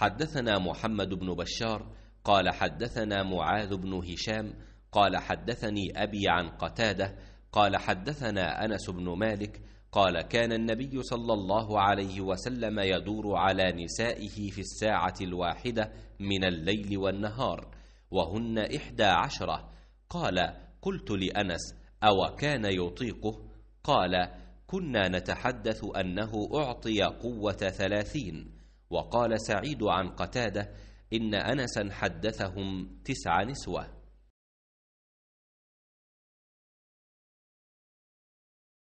حدثنا محمد بن بشار قال حدثنا معاذ بن هشام قال حدثني أبي عن قتادة قال حدثنا أنس بن مالك قال كان النبي صلى الله عليه وسلم يدور على نسائه في الساعة الواحدة من الليل والنهار وهن إحدى عشرة قال قلت لأنس أو كان يطيقه قال كنا نتحدث أنه أعطي قوة ثلاثين وقال سعيد عن قتاده إن أنسا حدثهم تسع نسوة